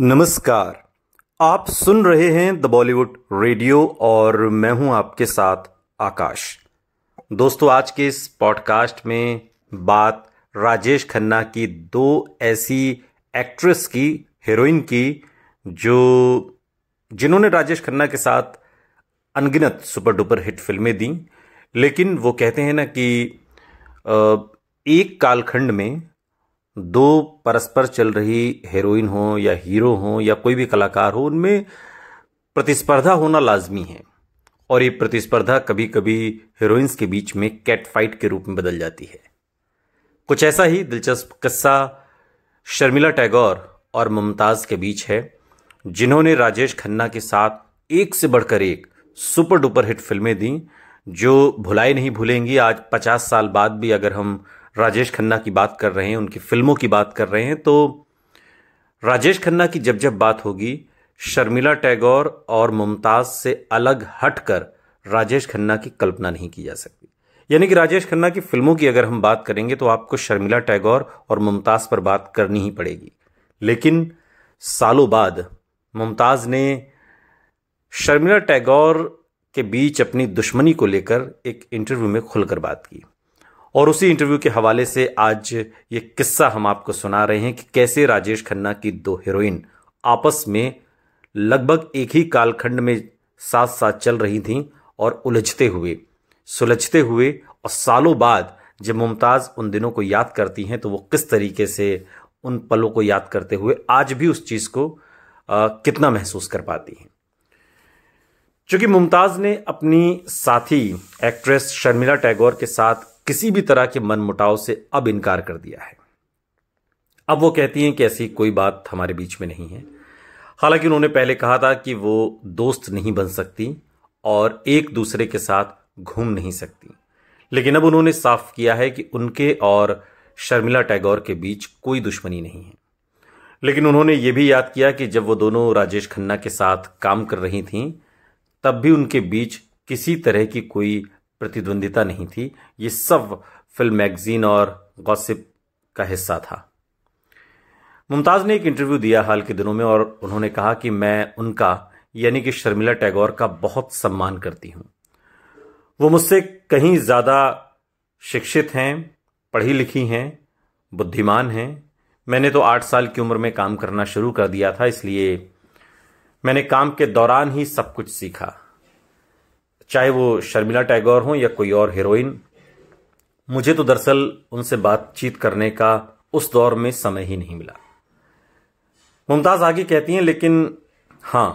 नमस्कार आप सुन रहे हैं द बॉलीवुड रेडियो और मैं हूं आपके साथ आकाश दोस्तों आज के इस पॉडकास्ट में बात राजेश खन्ना की दो ऐसी एक्ट्रेस की हीरोइन की जो जिन्होंने राजेश खन्ना के साथ अनगिनत सुपर डुपर हिट फिल्में दी लेकिन वो कहते हैं ना कि एक कालखंड में दो परस्पर चल रही हेरोइन हो या हीरो हो या कोई भी कलाकार हो उनमें प्रतिस्पर्धा होना लाजमी है और ये प्रतिस्पर्धा कभी कभी हीरोइंस के बीच में कैट फाइट के रूप में बदल जाती है कुछ ऐसा ही दिलचस्प किस्सा शर्मिला टैगोर और मुमताज़ के बीच है जिन्होंने राजेश खन्ना के साथ एक से बढ़कर एक सुपर डुपर हिट फिल्में दी जो भुलाई नहीं भूलेंगी आज पचास साल बाद भी अगर हम राजेश खन्ना की बात कर रहे हैं उनकी फिल्मों की बात कर रहे हैं तो राजेश खन्ना की जब जब बात होगी शर्मिला टैगोर और मुमताज से अलग हटकर राजेश खन्ना की कल्पना नहीं की जा सकती यानी कि राजेश खन्ना की फिल्मों की अगर हम बात करेंगे तो आपको शर्मिला टैगोर और मुमताज पर बात करनी ही पड़ेगी लेकिन सालों बाद मुमताज ने शर्मिला टैगोर के बीच अपनी दुश्मनी को लेकर एक इंटरव्यू में खुलकर बात की और उसी इंटरव्यू के हवाले से आज ये किस्सा हम आपको सुना रहे हैं कि कैसे राजेश खन्ना की दो हीरोइन आपस में लगभग एक ही कालखंड में साथ साथ चल रही थीं और उलझते हुए सुलझते हुए और सालों बाद जब मुमताज़ उन दिनों को याद करती हैं तो वो किस तरीके से उन पलों को याद करते हुए आज भी उस चीज़ को आ, कितना महसूस कर पाती हैं चूंकि मुमताज़ ने अपनी साथी एक्ट्रेस शर्मिला टैगोर के साथ किसी भी तरह के मनमुटाव से अब इनकार कर दिया है अब वो कहती हैं कि ऐसी कोई बात हमारे बीच में नहीं है हालांकि उन्होंने पहले कहा था कि वो दोस्त नहीं बन सकती और एक दूसरे के साथ घूम नहीं सकती लेकिन अब उन्होंने साफ किया है कि उनके और शर्मिला टैगोर के बीच कोई दुश्मनी नहीं है लेकिन उन्होंने ये भी याद किया कि जब वो दोनों राजेश खन्ना के साथ काम कर रही थीं तब भी उनके बीच किसी तरह की कोई प्रतिद्वंदिता नहीं थी ये सब फिल्म मैगजीन और गॉसिप का हिस्सा था मुमताज़ ने एक इंटरव्यू दिया हाल के दिनों में और उन्होंने कहा कि मैं उनका यानी कि शर्मिला टैगोर का बहुत सम्मान करती हूं वो मुझसे कहीं ज़्यादा शिक्षित हैं पढ़ी लिखी हैं बुद्धिमान हैं मैंने तो आठ साल की उम्र में काम करना शुरू कर दिया था इसलिए मैंने काम के दौरान ही सब कुछ सीखा चाहे वो शर्मिला टैगोर हों या कोई और हीरोइन मुझे तो दरअसल उनसे बातचीत करने का उस दौर में समय ही नहीं मिला मुमताज आगे कहती हैं लेकिन हाँ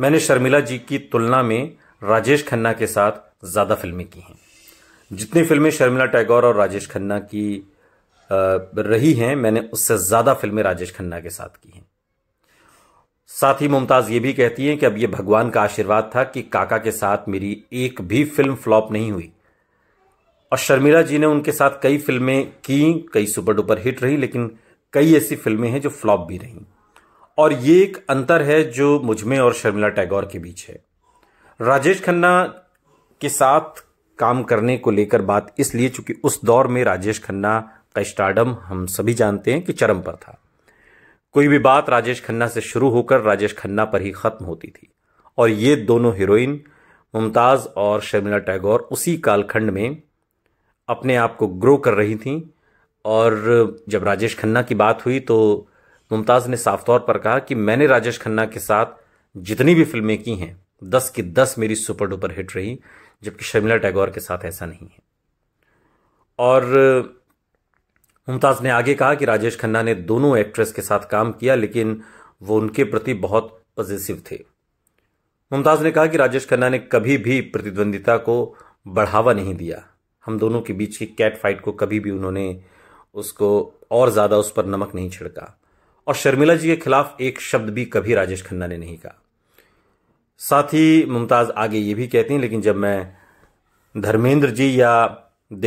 मैंने शर्मिला जी की तुलना में राजेश खन्ना के साथ ज़्यादा फिल्में की हैं जितनी फिल्में शर्मिला टैगोर और राजेश खन्ना की रही हैं मैंने उससे ज़्यादा फिल्में राजेश खन्ना के साथ की हैं साथ ही मुमताज ये भी कहती हैं कि अब ये भगवान का आशीर्वाद था कि काका के साथ मेरी एक भी फिल्म फ्लॉप नहीं हुई और शर्मिला जी ने उनके साथ कई फिल्में की कई सुपर डुपर हिट रही लेकिन कई ऐसी फिल्में हैं जो फ्लॉप भी रहीं और ये एक अंतर है जो मुझमें और शर्मिला टैगोर के बीच है राजेश खन्ना के साथ काम करने को लेकर बात इसलिए चूंकि उस दौर में राजेश खन्ना का स्टार्डम हम सभी जानते हैं कि चरम पर था कोई भी बात राजेश खन्ना से शुरू होकर राजेश खन्ना पर ही खत्म होती थी और ये दोनों हीरोइन मुमताज़ और शर्मिला टैगोर उसी कालखंड में अपने आप को ग्रो कर रही थी और जब राजेश खन्ना की बात हुई तो मुमताज़ ने साफ तौर पर कहा कि मैंने राजेश खन्ना के साथ जितनी भी फिल्में की हैं दस की दस मेरी सुपर डुपर हिट रही जबकि शर्मिला टैगोर के साथ ऐसा नहीं है और मुमताज ने आगे कहा कि राजेश खन्ना ने दोनों एक्ट्रेस के साथ काम किया लेकिन वो उनके प्रति बहुत पॉजिटिव थे मुमताज ने कहा कि राजेश खन्ना ने कभी भी प्रतिद्वंदिता को बढ़ावा नहीं दिया हम दोनों के बीच की कैट फाइट को कभी भी उन्होंने उसको और ज्यादा उस पर नमक नहीं छिड़का और शर्मिला जी के खिलाफ एक शब्द भी कभी राजेश खन्ना ने नहीं कहा साथ ही मुमताज आगे ये भी कहती हैं लेकिन जब मैं धर्मेंद्र जी या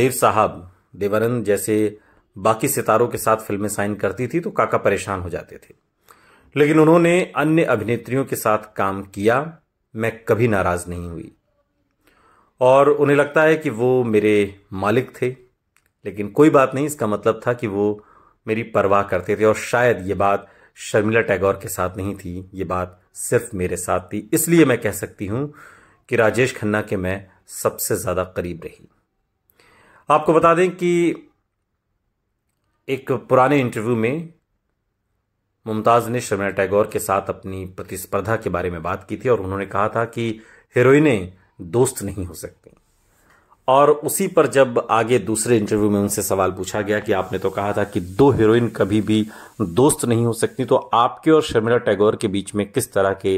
देव साहब देवानंद जैसे बाकी सितारों के साथ फिल्में साइन करती थी तो काका परेशान हो जाते थे लेकिन उन्होंने अन्य अभिनेत्रियों के साथ काम किया मैं कभी नाराज नहीं हुई और उन्हें लगता है कि वो मेरे मालिक थे लेकिन कोई बात नहीं इसका मतलब था कि वो मेरी परवाह करते थे और शायद ये बात शर्मिला टैगोर के साथ नहीं थी ये बात सिर्फ मेरे साथ थी इसलिए मैं कह सकती हूं कि राजेश खन्ना के मैं सबसे ज़्यादा करीब रही आपको बता दें कि एक पुराने इंटरव्यू में मुमताज़ ने शर्मिला टैगोर के साथ अपनी प्रतिस्पर्धा के बारे में बात की थी और उन्होंने कहा था कि हीरोइनें दोस्त नहीं हो सकती और उसी पर जब आगे दूसरे इंटरव्यू में उनसे सवाल पूछा गया कि आपने तो कहा था कि दो हीरोइन कभी भी दोस्त नहीं हो सकती तो आपके और शर्मिला टैगोर के बीच में किस तरह के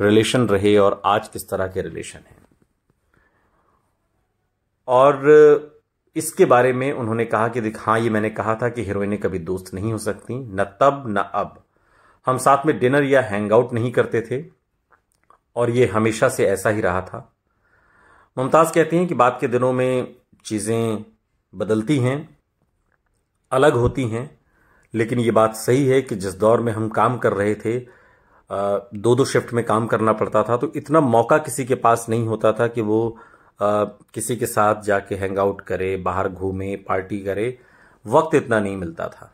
रिलेशन रहे और आज किस तरह के रिलेशन हैं और इसके बारे में उन्होंने कहा कि देख हाँ ये मैंने कहा था कि हीरोइनें कभी दोस्त नहीं हो सकती न तब न अब हम साथ में डिनर या हैंगआउट नहीं करते थे और ये हमेशा से ऐसा ही रहा था मुमताज़ कहती हैं कि बाद के दिनों में चीज़ें बदलती हैं अलग होती हैं लेकिन ये बात सही है कि जिस दौर में हम काम कर रहे थे दो दो शिफ्ट में काम करना पड़ता था तो इतना मौका किसी के पास नहीं होता था कि वो किसी के साथ जाके हैंग आउट करे बाहर घूमे पार्टी करे वक्त इतना नहीं मिलता था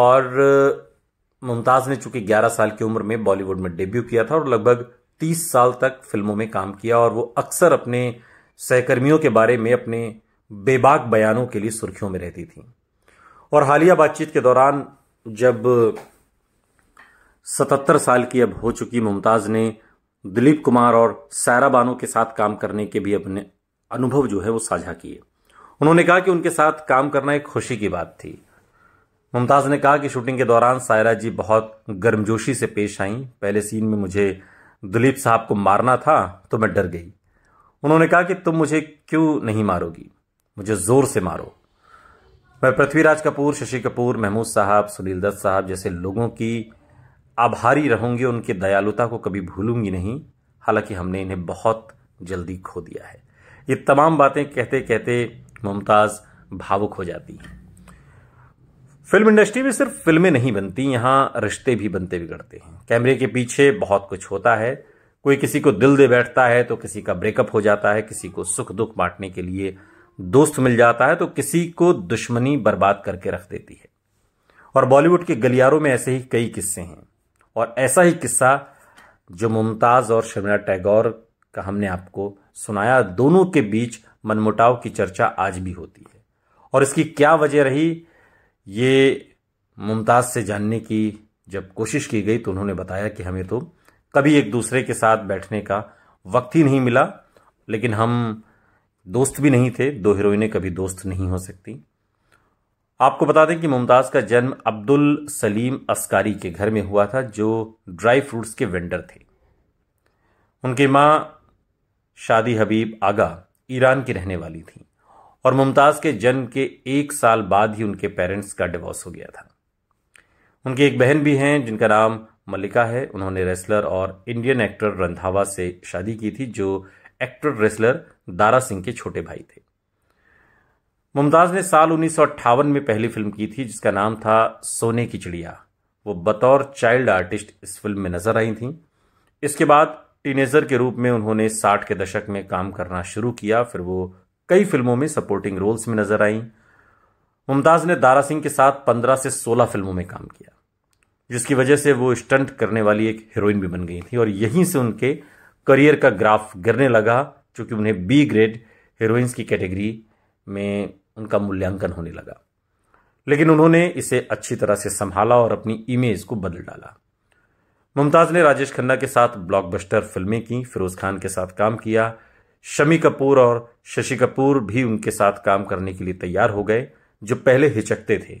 और मुमताज़ ने चूंकि 11 साल की उम्र में बॉलीवुड में डेब्यू किया था और लगभग 30 साल तक फिल्मों में काम किया और वो अक्सर अपने सहकर्मियों के बारे में अपने बेबाक बयानों के लिए सुर्खियों में रहती थी और हालिया बातचीत के दौरान जब 77 साल की अब हो चुकी मुमताज़ ने दिलीप कुमार और सायरा बानो के साथ काम करने के भी अपने अनुभव जो है वो साझा किए उन्होंने कहा कि उनके साथ काम करना एक खुशी की बात थी मुमताज़ ने कहा कि शूटिंग के दौरान सायरा जी बहुत गर्मजोशी से पेश आई पहले सीन में मुझे दिलीप साहब को मारना था तो मैं डर गई उन्होंने कहा कि तुम मुझे क्यों नहीं मारोगी मुझे ज़ोर से मारो मैं पृथ्वीराज कपूर शशि कपूर महमूद साहब सुनील दत्त साहब जैसे लोगों की आभारी रहूंगी उनकी दयालुता को कभी भूलूंगी नहीं हालांकि हमने इन्हें बहुत जल्दी खो दिया है ये तमाम बातें कहते कहते मुमताज़ भावुक हो जाती हैं फिल्म इंडस्ट्री में सिर्फ फिल्में नहीं बनती यहाँ रिश्ते भी बनते बिगड़ते हैं कैमरे के पीछे बहुत कुछ होता है कोई किसी को दिल दे बैठता है तो किसी का ब्रेकअप हो जाता है किसी को सुख दुख बांटने के लिए दोस्त मिल जाता है तो किसी को दुश्मनी बर्बाद करके रख देती है और बॉलीवुड के गलियारों में ऐसे ही कई किस्से हैं और ऐसा ही किस्सा जो मुमताज़ और शर्मिला टैगोर का हमने आपको सुनाया दोनों के बीच मनमुटाव की चर्चा आज भी होती है और इसकी क्या वजह रही ये मुमताज़ से जानने की जब कोशिश की गई तो उन्होंने बताया कि हमें तो कभी एक दूसरे के साथ बैठने का वक्त ही नहीं मिला लेकिन हम दोस्त भी नहीं थे दो हीरोइनें कभी दोस्त नहीं हो सकती आपको बता दें कि मुमताज़ का जन्म अब्दुल सलीम अस्कारी के घर में हुआ था जो ड्राई फ्रूट्स के वेंडर थे उनकी मां शादी हबीब आगा ईरान की रहने वाली थी और मुमताज़ के जन्म के एक साल बाद ही उनके पेरेंट्स का डिवोर्स हो गया था उनकी एक बहन भी हैं जिनका नाम मल्लिका है उन्होंने रेसलर और इंडियन एक्टर रंधावा से शादी की थी जो एक्टर रेसलर दारा सिंह के छोटे भाई थे मुमताज ने साल उन्नीस में पहली फिल्म की थी जिसका नाम था सोने की चिड़िया वो बतौर चाइल्ड आर्टिस्ट इस फिल्म में नजर आई थी इसके बाद टीनेजर के रूप में उन्होंने साठ के दशक में काम करना शुरू किया फिर वो कई फिल्मों में सपोर्टिंग रोल्स में नजर आईं मुमताज ने दारा सिंह के साथ पंद्रह से सोलह फिल्मों में काम किया जिसकी वजह से वो स्टंट करने वाली एक हीरोइन भी बन गई थी और यहीं से उनके करियर का ग्राफ गिरने लगा चूंकि उन्हें बी ग्रेड हीरोइंस की कैटेगरी में उनका मूल्यांकन होने लगा लेकिन उन्होंने इसे अच्छी तरह से संभाला और अपनी इमेज को बदल डाला मुमताज ने राजेश खन्ना के साथ ब्लॉकबस्टर फिल्में की फिरोज खान के साथ काम किया शमी कपूर और शशि कपूर भी उनके साथ काम करने के लिए तैयार हो गए जो पहले हिचकते थे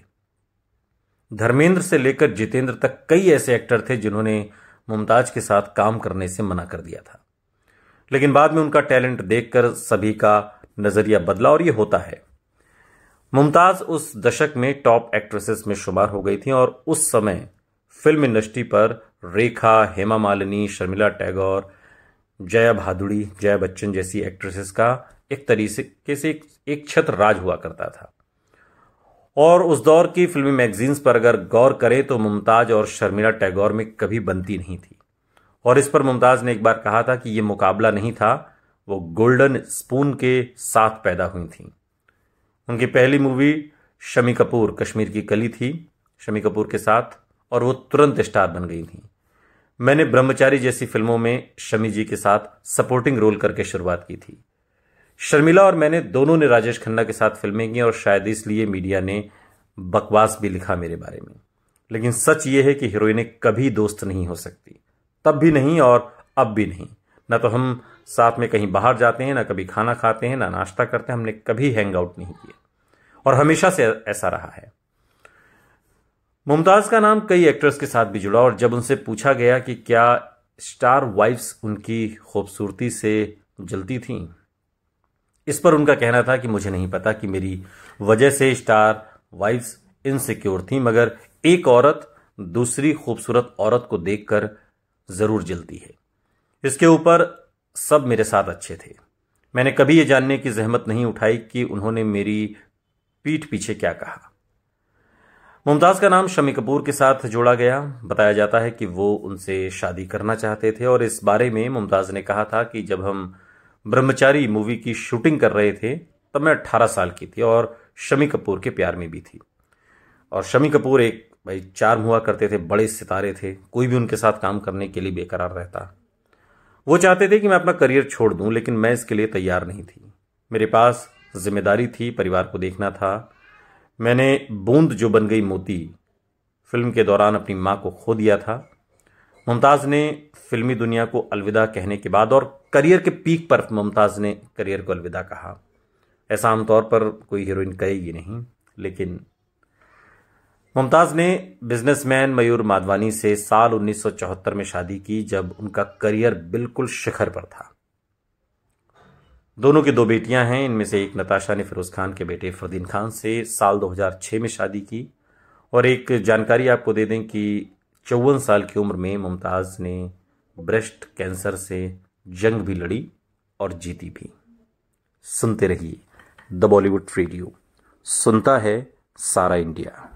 धर्मेंद्र से लेकर जितेंद्र तक कई ऐसे एक्टर थे जिन्होंने मुमताज के साथ काम करने से मना कर दिया था लेकिन बाद में उनका टैलेंट देखकर सभी का नजरिया बदला और ये होता है मुमताज उस दशक में टॉप एक्ट्रेसेस में शुमार हो गई थी और उस समय फिल्म इंडस्ट्री पर रेखा हेमा मालिनी शर्मिला टैगोर जया भादुड़ी जया बच्चन जैसी एक्ट्रेसेस का एक तरीके से एक छत्र राज हुआ करता था और उस दौर की फिल्मी मैगजीन्स पर अगर गौर करें तो मुमताज और शर्मिला टैगोर में कभी बनती नहीं थी और इस पर मुमताज ने एक बार कहा था कि ये मुकाबला नहीं था वो गोल्डन स्पून के साथ पैदा हुई थीं उनकी पहली मूवी शमी कपूर कश्मीर की कली थी शमी कपूर के साथ और वो तुरंत स्टार बन गई थी मैंने ब्रह्मचारी जैसी फिल्मों में शमी जी के साथ सपोर्टिंग रोल करके शुरुआत की थी शर्मिला और मैंने दोनों ने राजेश खन्ना के साथ फिल्में की और शायद इसलिए मीडिया ने बकवास भी लिखा मेरे बारे में लेकिन सच ये है कि हीरोइनें कभी दोस्त नहीं हो सकती तब भी नहीं और अब भी नहीं ना तो हम साथ में कहीं बाहर जाते हैं ना कभी खाना खाते हैं ना नाश्ता करते हैं हमने कभी हैंग आउट नहीं किया और हमेशा से ऐसा रहा है मुमताज़ का नाम कई एक्टर्स के साथ भी जुड़ा और जब उनसे पूछा गया कि क्या स्टार वाइफ्स उनकी खूबसूरती से जलती थीं इस पर उनका कहना था कि मुझे नहीं पता कि मेरी वजह से स्टार वाइफ्स इनसिक्योर थी मगर एक औरत दूसरी खूबसूरत औरत को देखकर ज़रूर जलती है इसके ऊपर सब मेरे साथ अच्छे थे मैंने कभी ये जानने की जहमत नहीं उठाई कि उन्होंने मेरी पीठ पीछे क्या कहा मुमताज़ का नाम शमी कपूर के साथ जोड़ा गया बताया जाता है कि वो उनसे शादी करना चाहते थे और इस बारे में मुमताज़ ने कहा था कि जब हम ब्रह्मचारी मूवी की शूटिंग कर रहे थे तब मैं अट्ठारह साल की थी और शमी कपूर के प्यार में भी थी और शमी कपूर एक भाई चार हुआ करते थे बड़े सितारे थे कोई भी उनके साथ काम करने के लिए बेकरार रहता वो चाहते थे कि मैं अपना करियर छोड़ दूं लेकिन मैं इसके लिए तैयार नहीं थी मेरे पास जिम्मेदारी थी परिवार को देखना था मैंने बूंद जो बन गई मोती फिल्म के दौरान अपनी माँ को खो दिया था मुमताज़ ने फिल्मी दुनिया को अलविदा कहने के बाद और करियर के पीक पर मुमताज़ ने करियर को अलविदा कहा ऐसा आमतौर पर कोई हीरोइन कहेगी नहीं लेकिन मुमताज़ ने बिजनेसमैन मयूर माधवानी से साल 1974 में शादी की जब उनका करियर बिल्कुल शिखर पर था दोनों की दो बेटियां हैं इनमें से एक नताशा ने फिरोज़ खान के बेटे फरदीन खान से साल 2006 में शादी की और एक जानकारी आपको दे दें कि चौवन साल की उम्र में मुमताज़ ने ब्रेस्ट कैंसर से जंग भी लड़ी और जीती भी सुनते रहिए द बॉलीवुड रेडियो सुनता है सारा इंडिया